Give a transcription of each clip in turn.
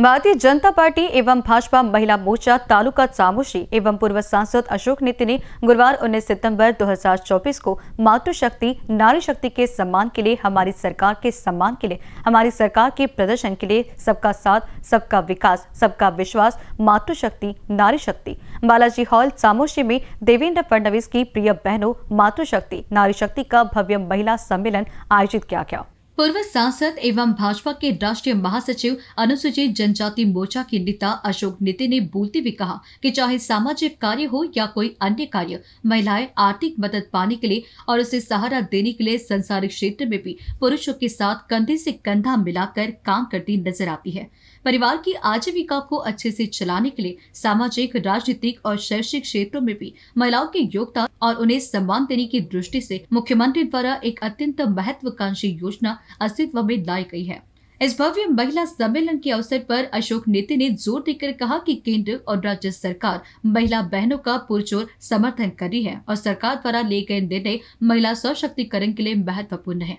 भारतीय जनता पार्टी एवं भाजपा महिला मोर्चा तालुका चामोशी एवं पूर्व सांसद अशोक नित्य ने गुरुवार 19 सितंबर 2024 को मातृशक्ति नारी शक्ति के सम्मान के लिए हमारी सरकार के सम्मान के लिए हमारी सरकार के प्रदर्शन के लिए सबका साथ सबका विकास सबका विश्वास मातृशक्ति नारी शक्ति बालाजी हॉल चामुशी में देवेंद्र फडणवीस की प्रिय बहनों मातृशक्ति नारी शक्ति का भव्य महिला सम्मेलन आयोजित किया गया पूर्व सांसद एवं भाजपा के राष्ट्रीय महासचिव अनुसूचित जनजाति मोर्चा के नेता अशोक नीति ने बोलते हुए कहा कि चाहे सामाजिक कार्य हो या कोई अन्य कार्य महिलाएं आर्थिक मदद पाने के लिए और उसे सहारा देने के लिए संसारिक क्षेत्र में भी पुरुषों के साथ कंधे से कंधा मिलाकर काम करती नजर आती है परिवार की आजीविका को अच्छे से चलाने के लिए सामाजिक राजनीतिक और शैक्षिक क्षेत्रों में भी महिलाओं के योगदान और उन्हें सम्मान देने की दृष्टि से मुख्यमंत्री द्वारा एक अत्यंत महत्वाकांक्षी योजना अस्तित्व में लाई गई है इस भव्य महिला सम्मेलन के अवसर पर अशोक नेते ने जोर देकर कहा कि केंद्र और राज्य सरकार महिला बहनों का पुरजोर समर्थन कर रही है और सरकार द्वारा लिए गए निर्णय महिला सशक्तिकरण के लिए महत्वपूर्ण है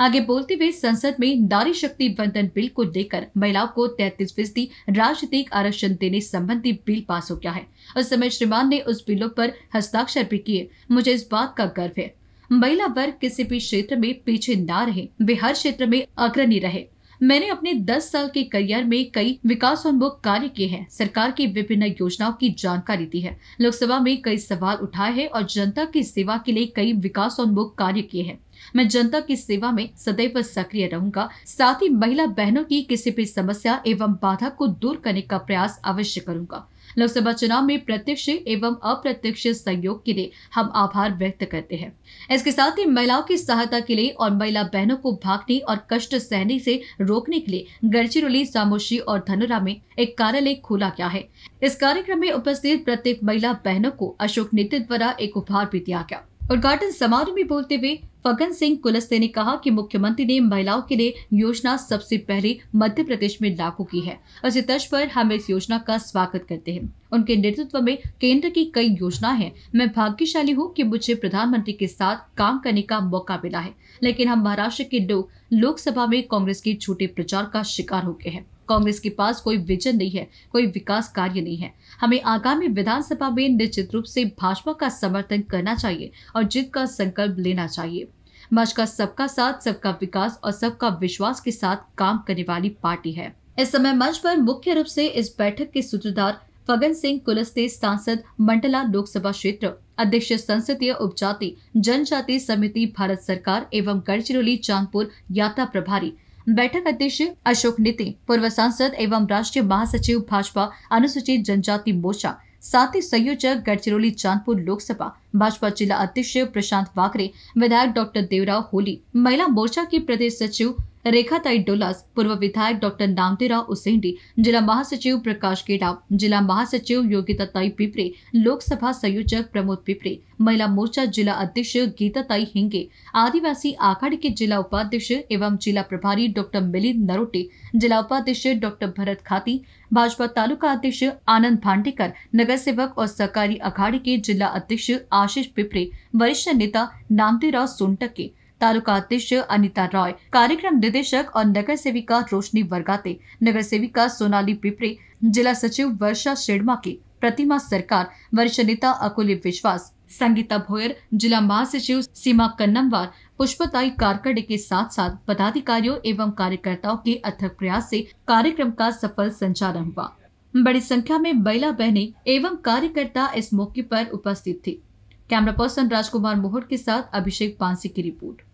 आगे बोलते हुए संसद में नारी शक्ति बंधन बिल को लेकर महिलाओं को तैतीस फीसदी राजनीतिक आरक्षण देने संबंधी बिल पास हो गया है उस समय श्रीमान ने उस बिलों पर हस्ताक्षर भी किए मुझे इस बात का गर्व है महिला वर्ग किसी भी क्षेत्र में पीछे न रहे वे हर क्षेत्र में अग्रणी रहे मैंने अपने 10 साल के करियर में कई विकास उन्मुख कार्य किए हैं सरकार की विभिन्न योजनाओं की जानकारी दी है लोकसभा में कई सवाल उठाए हैं और जनता की सेवा के लिए कई विकास उन्मुख कार्य किए हैं मैं जनता की सेवा में सदैव सक्रिय रहूंगा साथ ही महिला बहनों की किसी भी समस्या एवं बाधा को दूर करने का प्रयास अवश्य करूंगा लोकसभा चुनाव में प्रत्यक्ष एवं अप्रत्यक्ष सहयोग के लिए हम आभार व्यक्त करते हैं इसके साथ ही महिलाओं की सहायता के लिए और महिला बहनों को भागने और कष्ट सहने से रोकने के लिए गढ़चिरौली सामोशी और धनुरा में एक कार्यालय खोला गया है इस कार्यक्रम में उपस्थित प्रत्येक महिला बहनों को अशोक नेतृत्व द्वारा एक उपहार भी दिया गया उद्घाटन समारोह में बोलते हुए फगन सिंह कुलस्ते ने कहा कि मुख्यमंत्री ने महिलाओं के लिए योजना सबसे पहले मध्य प्रदेश में लागू की है और इसी तर्ज पर हम इस योजना का स्वागत करते हैं उनके नेतृत्व में केंद्र की कई योजना है मैं भाग्यशाली हूँ कि मुझे प्रधानमंत्री के साथ काम करने का मौका मिला है लेकिन हम महाराष्ट्र के लोग लोकसभा में कांग्रेस के छोटे प्रचार का शिकार हो गए हैं कांग्रेस के पास कोई विजन नहीं है कोई विकास कार्य नहीं है हमें आगामी विधानसभा में निश्चित रूप से भाजपा का समर्थन करना चाहिए और जीत का संकल्प लेना चाहिए मंच का सबका साथ सबका विकास और सबका विश्वास के साथ काम करने वाली पार्टी है इस समय मंच पर मुख्य रूप से इस बैठक के सूत्रधार फगन सिंह कुलस्ते सांसद मंडला लोकसभा क्षेत्र अध्यक्ष संसदीय उपजाति जनजाति समिति भारत सरकार एवं गढ़चिरौली चांदपुर यात्रा प्रभारी बैठक अध्यक्ष अशोक नीति पूर्व सांसद एवं राष्ट्रीय महासचिव भाजपा अनुसूचित जनजाति मोर्चा साथ ही संयोजक गढ़चिरौली चांदपुर लोकसभा भाजपा जिला अध्यक्ष प्रशांत वाकरे विधायक डॉक्टर देवराव होली महिला मोर्चा की प्रदेश सचिव रेखाताई डोलास पूर्व विधायक डॉक्टर नामदेराव उसेंडी जिला महासचिव प्रकाश केडाव जिला महासचिव योगिताताई पिपरे लोकसभा संयोजक प्रमोद पिपरे महिला मोर्चा जिला अध्यक्ष गीताताई हिंगे आदिवासी आघाड़ी के जिला उपाध्यक्ष एवं जिला प्रभारी डॉक्टर मिलिंद नरोटे जिला उपाध्यक्ष डॉक्टर भरत खाती भाजपा तालुका अध्यक्ष आनंद भांडेकर नगर सेवक और सहकारी अखाड़ी के जिला अध्यक्ष आशीष पिपरे वरिष्ठ नेता नामदेराव सोनटके तालुका अध्यक्ष अनिता रॉय कार्यक्रम निदेशक और नगर सेविका रोशनी वर्गाते नगर सेविका सोनाली पिपरे जिला सचिव वर्षा शेड़मा के प्रतिमा सरकार वरिष्ठ नेता अकुल विश्वास संगीता भोयर जिला महासचिव सीमा कन्नमवार पुष्पताई कारकड़े के साथ साथ पदाधिकारियों एवं कार्यकर्ताओं के अथक प्रयास से कार्यक्रम का सफल संचालन हुआ बड़ी संख्या में महिला बहने एवं कार्यकर्ता इस मौके पर उपस्थित थे कैमरा पर्सन राजकुमार मोहर के साथ अभिषेक पांसी की रिपोर्ट